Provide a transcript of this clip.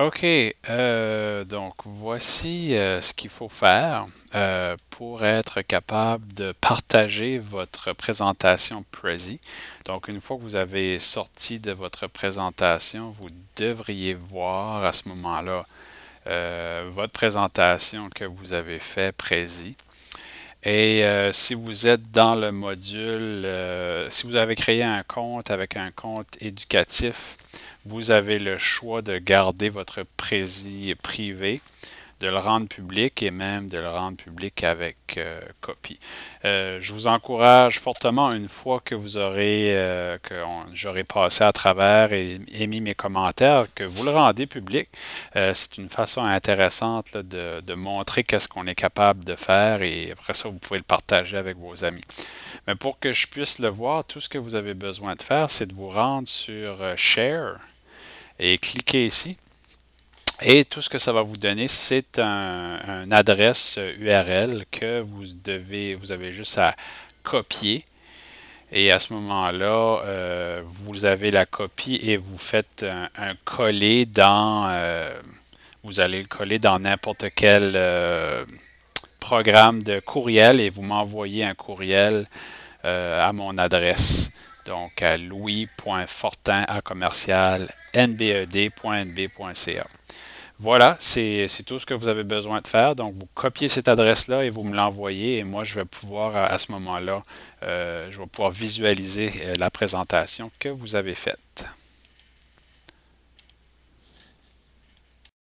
OK, euh, donc voici euh, ce qu'il faut faire euh, pour être capable de partager votre présentation Prezi. Donc, une fois que vous avez sorti de votre présentation, vous devriez voir à ce moment-là votre présentation que vous avez fait Prezi. Et si vous êtes dans le module, si vous avez créé un compte avec un compte éducatif, vous avez le choix de garder votre prési privé de le rendre public et même de le rendre public avec euh, copie. Euh, je vous encourage fortement une fois que vous aurez euh, que j'aurai passé à travers et émis mes commentaires que vous le rendez public. c'est une façon intéressante de, de, montrer qu'est-ce qu'on est capable de faire et après ça vous pouvez le partager avec vos amis. Mais pour que je puisse le voir, tout ce que vous avez besoin de faire, c'est de vous rendre sur Share et cliquez ici. Et tout ce que ça va vous donner, c'est un, une adresse URL que vous devez, vous avez juste à copier. Et à ce moment-là, euh, vous avez la copie et vous faites un, coller dans. Euh, vous allez le coller dans n'importe quel euh, programme de courriel et vous m'envoyez un courriel à mon adresse. Donc, à louis.fortin à commercial nbed.nb.ca. E voilà, c'est tout ce que vous avez besoin de faire. Donc, vous copiez cette adresse-là et vous me l'envoyez. Et moi, je vais pouvoir, à, ce moment-là, euh, je vais pouvoir visualiser euh, la présentation que vous avez faite.